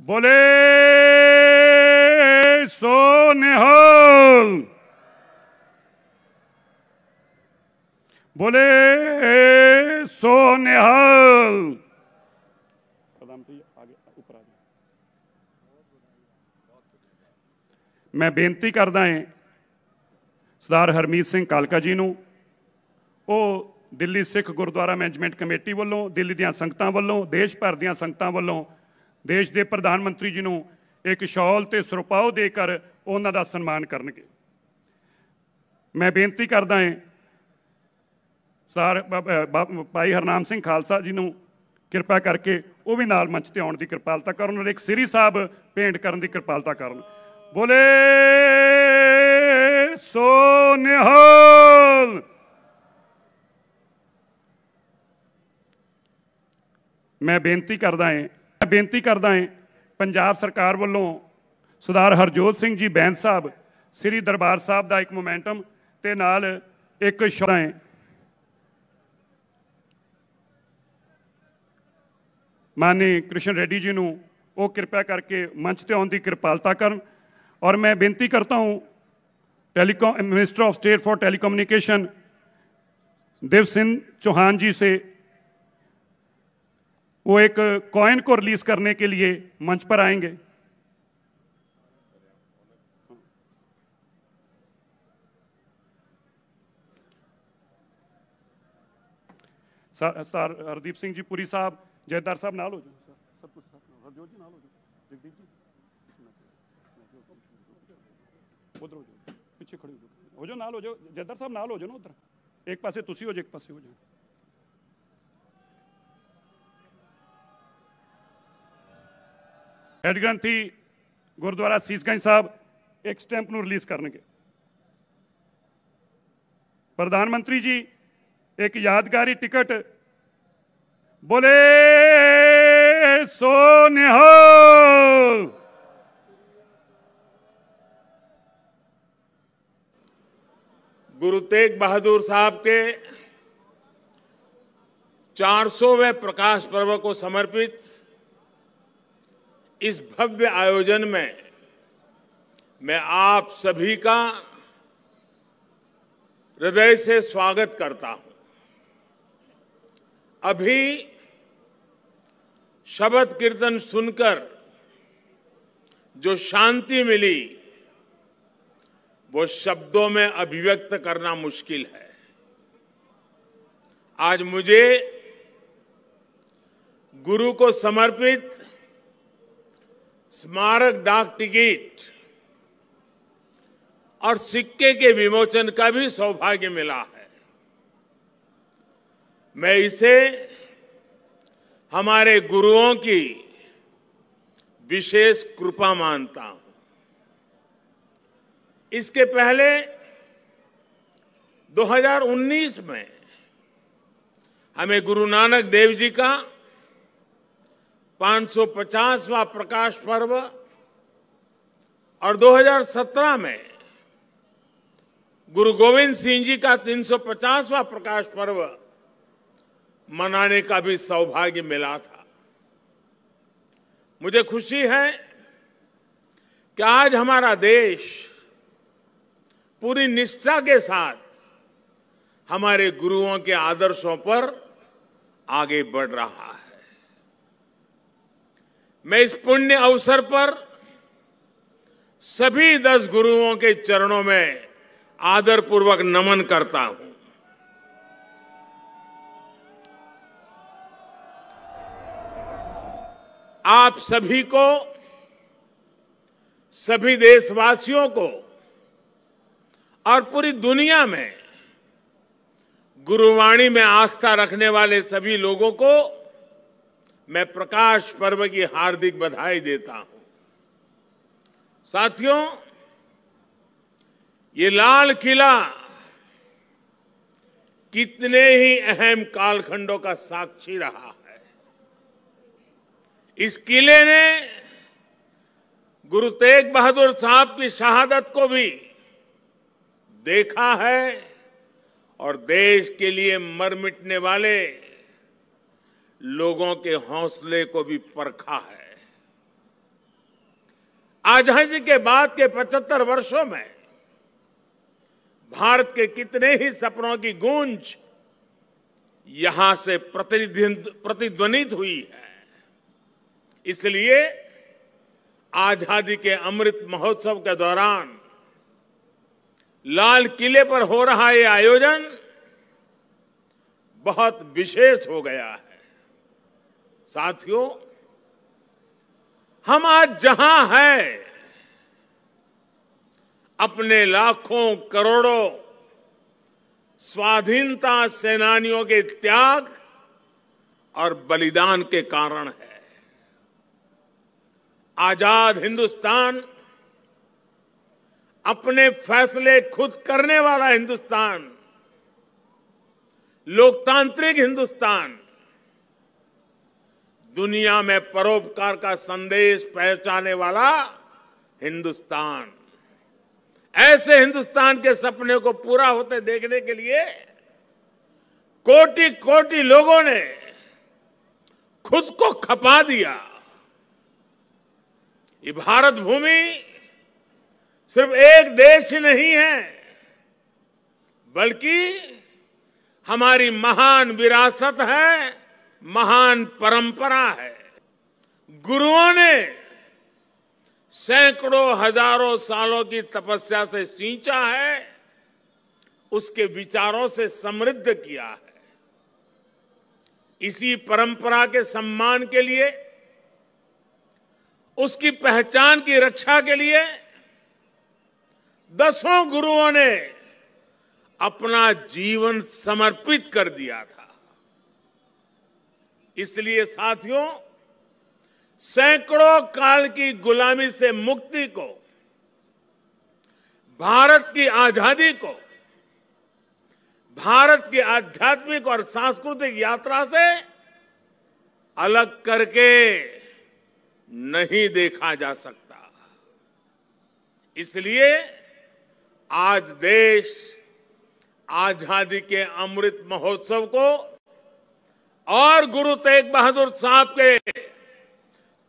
ਬੋਲੇ ਸੋ ਨਿਹਾਲ ਬੋਲੇ ਸੋ ਨਿਹਾਲ ਕਦਮ ਤੇ ਆਗੇ ਉੱਪਰ ਆ ਜਾ ਮੈਂ ਬੇਨਤੀ ਕਰਦਾ ਹਾਂ ਸਰਦਾਰ ਹਰਮੀਤ ਸਿੰਘ ਕਾਲਕਾ ਜੀ ਨੂੰ ਉਹ ਦਿੱਲੀ ਸਿੱਖ ਗੁਰਦੁਆਰਾ ਮੈਨੇਜਮੈਂਟ ਕਮੇਟੀ ਵੱਲੋਂ ਦਿੱਲੀ ਦੀਆਂ ਸੰਗਤਾਂ ਵੱਲੋਂ ਦੇਸ਼ ਭਰ ਦੀਆਂ ਸੰਗਤਾਂ ਵੱਲੋਂ ਦੇਸ਼ ਦੇ ਪ੍ਰਧਾਨ ਮੰਤਰੀ ਜੀ ਨੂੰ ਇੱਕ ਸ਼ਾਲ ਤੇ ਸਰਪਾਉ ਦੇ ਕਰ ਉਹਨਾਂ ਦਾ ਸਨਮਾਨ ਕਰਨਗੇ ਮੈਂ ਬੇਨਤੀ ਕਰਦਾ ਹਾਂ ਸਰ ਭਾਈ ਹਰਨਾਮ ਸਿੰਘ ਖਾਲਸਾ ਜੀ ਨੂੰ ਕਿਰਪਾ ਕਰਕੇ ਉਹ ਵੀ ਨਾਲ ਮੰਚ ਤੇ ਆਉਣ ਦੀ ਕਿਰਪਾਲਤਾ ਕਰਨ ਦੇ ਇੱਕ ਸ੍ਰੀ ਸਾਹਿਬ ਪੇਂਟ ਕਰਨ ਦੀ ਕਿਰਪਾਲਤਾ ਕਰਨ ਬੋਲੇ ਸੋ ਨਿਹਾਲ ਮੈਂ ਬੇਨਤੀ ਕਰਦਾ ਹਾਂ ਮੈਂ ਬੇਨਤੀ ਕਰਦਾ ਹਾਂ ਪੰਜਾਬ ਸਰਕਾਰ ਵੱਲੋਂ ਸਰਦਾਰ ਹਰਜੋਤ ਸਿੰਘ ਜੀ ਬੈਂਸ ਸਾਹਿਬ ਸ੍ਰੀ ਦਰਬਾਰ ਸਾਹਿਬ ਦਾ ਇੱਕ ਮੋਮੈਂਟਮ ਤੇ ਨਾਲ ਇੱਕ ਸ਼ਬਦ ਹੈ ਮਾਨੇ ਕ੍ਰਿਸ਼ਨ ਰੈਡੀ ਜੀ ਨੂੰ ਉਹ ਕਿਰਪਾ ਕਰਕੇ ਮੰਚ ਤੇ ਆਉਣ ਦੀ ਕਿਰਪਾਲਤਾ ਕਰਨ ਔਰ ਮੈਂ ਬੇਨਤੀ ਕਰਤਾ ਹੂੰ telecom minister of state for telecommunication Dev Singh Chauhan ji ਸੇ वो एक कॉइन को रिलीज करने के लिए मंच पर आएंगे सर हरदीप सिंह जी पुरी साहब जयदार साहब नाल हो जाओ सब कुछ हरजोत जी नाल हो जाओ जगदीप जी उधर हो जाओ पीछे खड़े हो जाओ हो जाओ नाल हो जाओ जयदार साहब नाल हो जाओ ना उधर एक पासे तुसी हो जाओ एक पासे हो जाओ हेड ग्रंथी गुरुद्वारा शीसगंज साहब एक स्टैंप न रिलीज करेंगे प्रधानमंत्री जी एक यादगारी टिकट बोले सो निहाल गुरु तेग बहादुर साहब के 400वें प्रकाश पर्व को समर्पित इस भव्य आयोजन में मैं आप सभी का हृदय से स्वागत करता हूं अभी शब्द कीर्तन सुनकर जो शांति मिली वो शब्दों में अभिव्यक्त करना मुश्किल है आज मुझे गुरु को समर्पित स्मारक डाक टिकट और सिक्के के विमोचन का भी सौभाग्य मिला है मैं इसे हमारे गुरुओं की विशेष कृपा मानता हूं इसके पहले 2019 में हमें गुरु नानक देव जी का 550वां प्रकाश पर्व और 2017 में गुरु गोविंद सिंह जी का 350वां प्रकाश पर्व मनाने का भी सौभाग्य मिला था मुझे खुशी है कि आज हमारा देश पूरी निष्ठा के साथ हमारे गुरुओं के आदर्शों पर आगे बढ़ रहा है मैं इस पुण्य अवसर पर सभी दस गुरुओं के चरणों में आदरपूर्वक नमन करता हूं आप सभी को सभी देशवासियों को और पूरी दुनिया में गुरुवाणी में आस्था रखने वाले सभी लोगों को मैं प्रकाश पर्व की हार्दिक बधाई देता हूं साथियों ये लाल किला कितने ही अहम कालखंडों का साक्षी रहा है इस किले ने गुरु तेग बहादुर साहब की शहादत को भी देखा है और देश के लिए मर मिटने वाले लोगों के हौसले को भी परखा है आजादी के बाद के 75 वर्षों में भारत के कितने ही सपनों की गूंज यहां से प्रतिध्वनित हुई है इसलिए आजादी के अमृत महोत्सव के दौरान लाल किले पर हो रहा ये आयोजन बहुत विशेष हो गया है साथियों हम आज जहां हैं अपने लाखों करोड़ों स्वाधीनता सेनानियों के त्याग और बलिदान के कारण है आजाद हिंदुस्तान अपने फैसले खुद करने वाला हिंदुस्तान लोकतांत्रिक हिंदुस्तान दुनिया में परोपकार का संदेश पहचाने वाला हिंदुस्तान ऐसे हिंदुस्तान के सपने को पूरा होते देखने के लिए कोटि कोटि लोगों ने खुद को खपा दिया ये भारत भूमि सिर्फ एक देश ही नहीं है बल्कि हमारी महान विरासत है महान परंपरा है गुरुओं ने सैकड़ों हजारों सालों की तपस्या से सींचा है उसके विचारों से समृद्ध किया है इसी परंपरा के सम्मान के लिए उसकी पहचान की रक्षा के लिए दसों गुरुओं ने अपना जीवन समर्पित कर दिया था इसलिए साथियों सैकड़ों काल की गुलामी से मुक्ति को भारत की आजादी को भारत की आध्यात्मिक और सांस्कृतिक यात्रा से अलग करके नहीं देखा जा सकता इसलिए आज देश आजादी के अमृत महोत्सव को और गुरु तेग बहादुर साहब के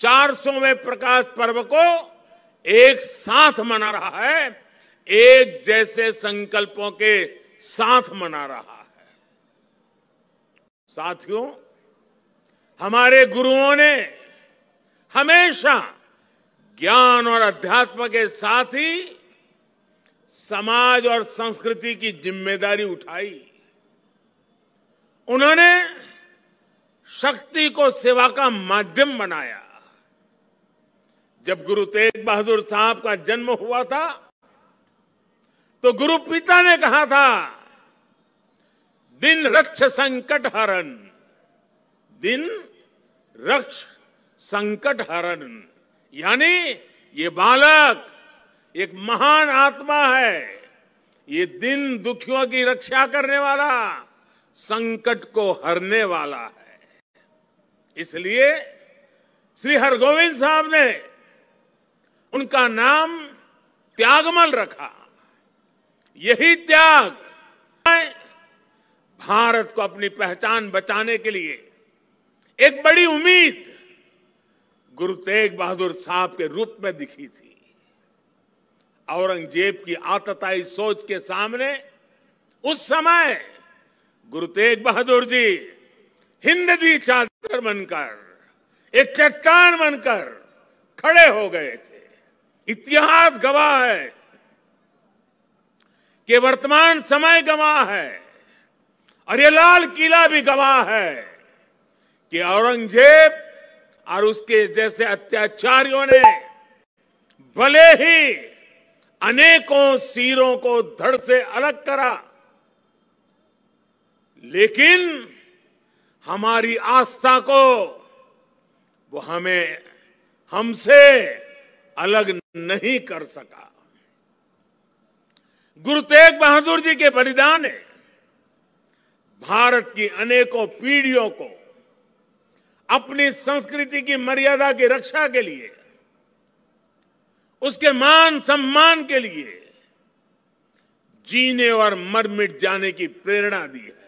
चार सौवें प्रकाश पर्व को एक साथ मना रहा है एक जैसे संकल्पों के साथ मना रहा है साथियों हमारे गुरुओं ने हमेशा ज्ञान और अध्यात्म के साथ ही समाज और संस्कृति की जिम्मेदारी उठाई उन्होंने शक्ति को सेवा का माध्यम बनाया जब गुरु तेग बहादुर साहब का जन्म हुआ था तो गुरु पिता ने कहा था दिन रक्ष संकट हरण दिन रक्ष संकट हरण यानी ये बालक एक महान आत्मा है ये दिन दुखियों की रक्षा करने वाला संकट को हरने वाला है इसलिए श्री हरगोविंद साहब ने उनका नाम त्यागमल रखा यही त्याग भारत को अपनी पहचान बचाने के लिए एक बड़ी उम्मीद गुरु तेग बहादुर साहब के रूप में दिखी थी औरंगजेब की आतताई सोच के सामने उस समय गुरु तेग बहादुर जी हिंद दी चाहते पत्थर बनकर एक चट्टान बनकर खड़े हो गए थे इतिहास गवाह है कि वर्तमान समय गवाह है और ये लाल किला भी गवाह है कि औरंगजेब और उसके जैसे अत्याचारियों ने भले ही अनेकों सिरों को धड़ से अलग करा लेकिन हमारी आस्था को वो हमें हमसे अलग नहीं कर सका गुरु तेग बहादुर जी के बलिदान ने भारत की अनेकों पीढ़ियों को अपनी संस्कृति की मर्यादा की रक्षा के लिए उसके मान सम्मान के लिए जीने और मर मिट जाने की प्रेरणा दी है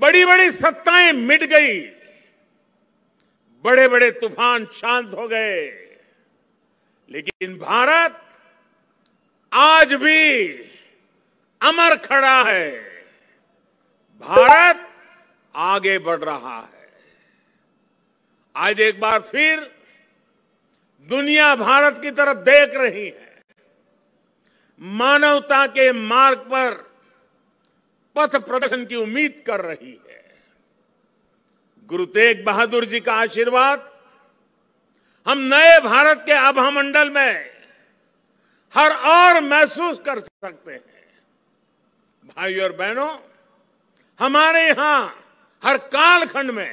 बड़ी बड़ी सत्ताएं मिट गई बड़े बड़े तूफान शांत हो गए लेकिन भारत आज भी अमर खड़ा है भारत आगे बढ़ रहा है आज एक बार फिर दुनिया भारत की तरफ देख रही है मानवता के मार्ग पर पथ प्रदर्शन की उम्मीद कर रही है गुरु तेग बहादुर जी का आशीर्वाद हम नए भारत के आभा मंडल में हर और महसूस कर सकते हैं भाई और बहनों हमारे यहां हर कालखंड में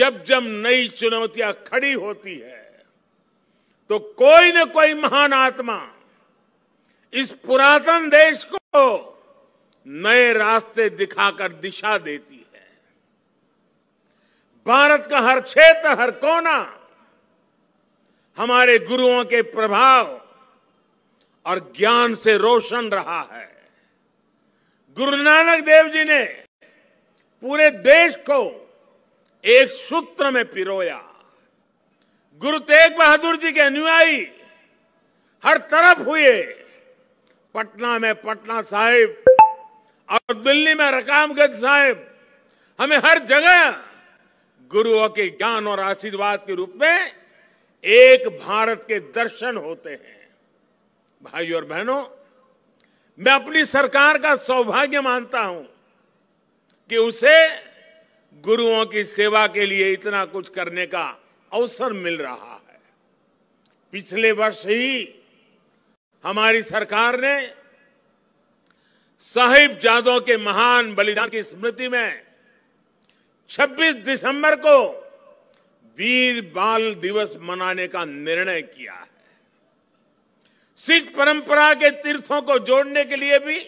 जब जब नई चुनौतियां खड़ी होती है तो कोई न कोई महान आत्मा इस पुरातन देश को नए रास्ते दिखाकर दिशा देती है भारत का हर क्षेत्र हर कोना हमारे गुरुओं के प्रभाव और ज्ञान से रोशन रहा है गुरु नानक देव जी ने पूरे देश को एक सूत्र में पिरोया गुरु तेग बहादुर जी के अनुयायी हर तरफ हुए पटना में पटना साहिब और दिल्ली में रकामगंज साहेब हमें हर जगह गुरुओं के ज्ञान और आशीर्वाद के रूप में एक भारत के दर्शन होते हैं भाई और बहनों मैं अपनी सरकार का सौभाग्य मानता हूं कि उसे गुरुओं की सेवा के लिए इतना कुछ करने का अवसर मिल रहा है पिछले वर्ष ही हमारी सरकार ने साहिब जादों के महान बलिदान की स्मृति में 26 दिसंबर को वीर बाल दिवस मनाने का निर्णय किया है सिख परंपरा के तीर्थों को जोड़ने के लिए भी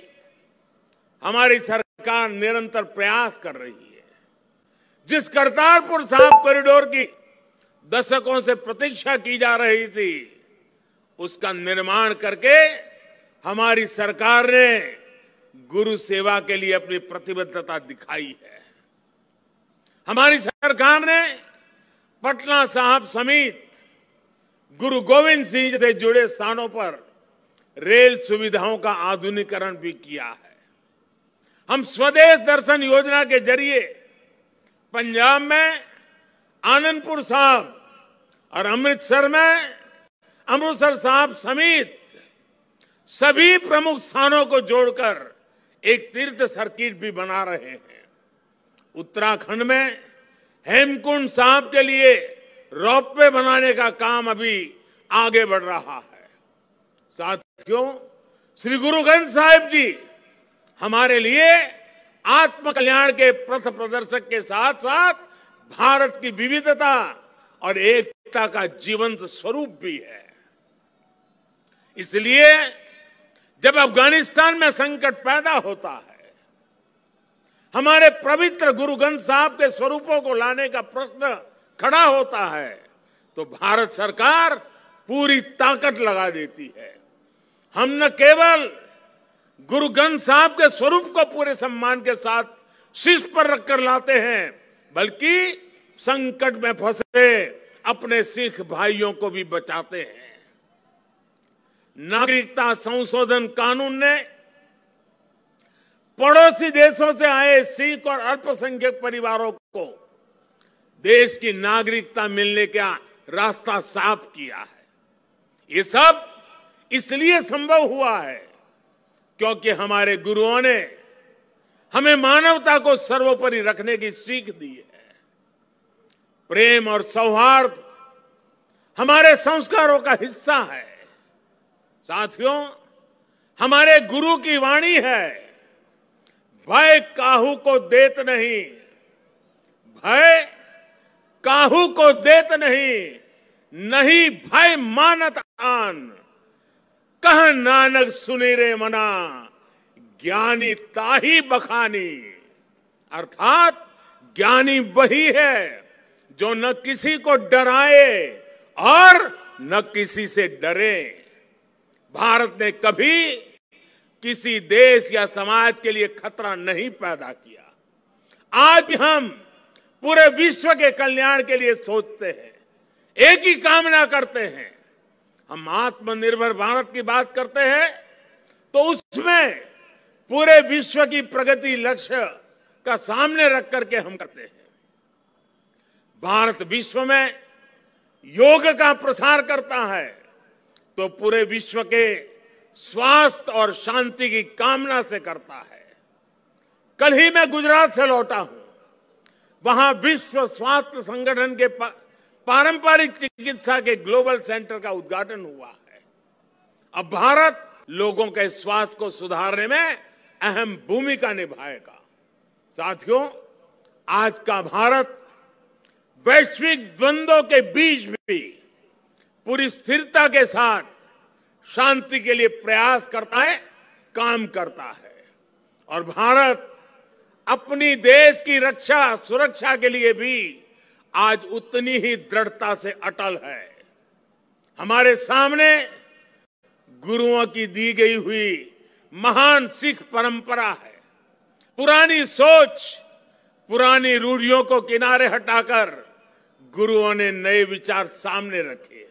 हमारी सरकार निरंतर प्रयास कर रही है जिस करतारपुर साहब कॉरिडोर की दशकों से प्रतीक्षा की जा रही थी उसका निर्माण करके हमारी सरकार ने गुरु सेवा के लिए अपनी प्रतिबद्धता दिखाई है हमारी सरकार ने पटना साहब समेत गुरु गोविंद सिंह से जुड़े स्थानों पर रेल सुविधाओं का आधुनिकरण भी किया है हम स्वदेश दर्शन योजना के जरिए पंजाब में आनंदपुर साहब और अमृतसर में अमृतसर साहब समेत सभी प्रमुख स्थानों को जोड़कर एक तीर्थ सर्किट भी बना रहे हैं उत्तराखंड में हेमकुंड साहब के लिए वे बनाने का काम अभी आगे बढ़ रहा है साथियों श्री गुरु ग्रंथ साहिब जी हमारे लिए आत्म कल्याण के प्रथ प्रदर्शक के साथ साथ भारत की विविधता और एकता का जीवंत स्वरूप भी है इसलिए जब अफगानिस्तान में संकट पैदा होता है हमारे पवित्र गुरु ग्रंथ साहब के स्वरूपों को लाने का प्रश्न खड़ा होता है तो भारत सरकार पूरी ताकत लगा देती है हम न केवल गुरु ग्रंथ साहब के स्वरूप को पूरे सम्मान के साथ शीर्ष पर रखकर लाते हैं बल्कि संकट में फंसे अपने सिख भाइयों को भी बचाते हैं नागरिकता संशोधन कानून ने पड़ोसी देशों से आए सिख और अल्पसंख्यक परिवारों को देश की नागरिकता मिलने का रास्ता साफ किया है ये सब इसलिए संभव हुआ है क्योंकि हमारे गुरुओं ने हमें मानवता को सर्वोपरि रखने की सीख दी है प्रेम और सौहार्द हमारे संस्कारों का हिस्सा है साथियों हमारे गुरु की वाणी है भय काहू को देत नहीं भय काहू को देत नहीं नहीं भय मानत आन कह नानक सुनी रे मना ज्ञानी ताही बखानी अर्थात ज्ञानी वही है जो न किसी को डराए और न किसी से डरे भारत ने कभी किसी देश या समाज के लिए खतरा नहीं पैदा किया आज भी हम पूरे विश्व के कल्याण के लिए सोचते हैं एक ही कामना करते हैं हम आत्मनिर्भर भारत की बात करते हैं तो उसमें पूरे विश्व की प्रगति लक्ष्य का सामने रख करके हम करते हैं भारत विश्व में योग का प्रसार करता है तो पूरे विश्व के स्वास्थ्य और शांति की कामना से करता है कल ही मैं गुजरात से लौटा हूं वहां विश्व स्वास्थ्य संगठन के पारंपरिक चिकित्सा के ग्लोबल सेंटर का उद्घाटन हुआ है अब भारत लोगों के स्वास्थ्य को सुधारने में अहम भूमिका निभाएगा साथियों आज का भारत वैश्विक द्वंद्व के बीच भी पूरी स्थिरता के साथ शांति के लिए प्रयास करता है काम करता है और भारत अपनी देश की रक्षा सुरक्षा के लिए भी आज उतनी ही दृढ़ता से अटल है हमारे सामने गुरुओं की दी गई हुई महान सिख परंपरा है पुरानी सोच पुरानी रूढ़ियों को किनारे हटाकर गुरुओं ने नए विचार सामने रखे